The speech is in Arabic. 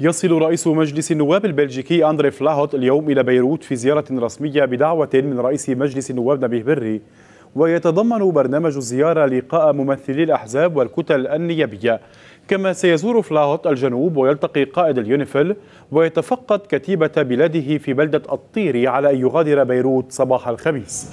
يصل رئيس مجلس النواب البلجيكي أندري فلاهوت اليوم إلى بيروت في زيارة رسمية بدعوة من رئيس مجلس النواب نبيه بري ويتضمن برنامج الزيارة لقاء ممثلي الأحزاب والكتل النيابية كما سيزور فلاهوت الجنوب ويلتقي قائد اليونيفل ويتفقد كتيبة بلاده في بلدة الطيري على أن يغادر بيروت صباح الخميس